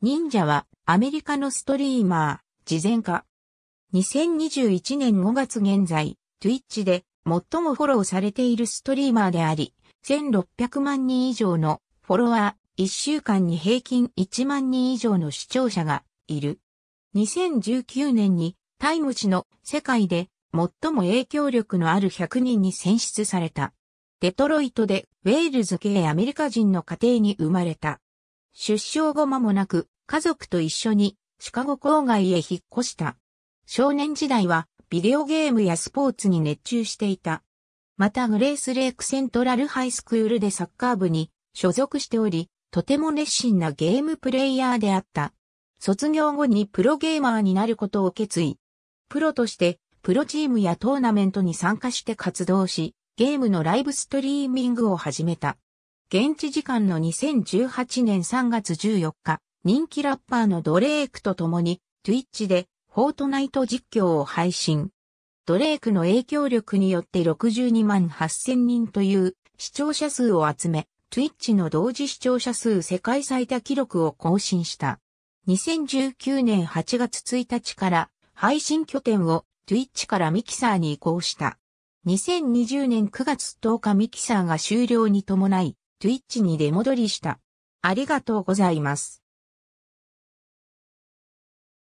忍者はアメリカのストリーマー、事前化。2021年5月現在、Twitch で最もフォローされているストリーマーであり、1600万人以上のフォロワー、1週間に平均1万人以上の視聴者がいる。2019年にタイム誌の世界で最も影響力のある100人に選出された。デトロイトでウェールズ系アメリカ人の家庭に生まれた。出生後間もなく、家族と一緒にシカゴ郊外へ引っ越した。少年時代はビデオゲームやスポーツに熱中していた。またグレースレイクセントラルハイスクールでサッカー部に所属しており、とても熱心なゲームプレイヤーであった。卒業後にプロゲーマーになることを決意。プロとしてプロチームやトーナメントに参加して活動し、ゲームのライブストリーミングを始めた。現地時間の2018年3月14日、人気ラッパーのドレークと共に、Twitch で、フォートナイト実況を配信。ドレークの影響力によって62万8000人という視聴者数を集め、Twitch の同時視聴者数世界最多記録を更新した。2019年8月1日から配信拠点を Twitch からミキサーに移行した。2020年9月10日ミキサーが終了に伴い、Twitch に出戻りした。ありがとうございます。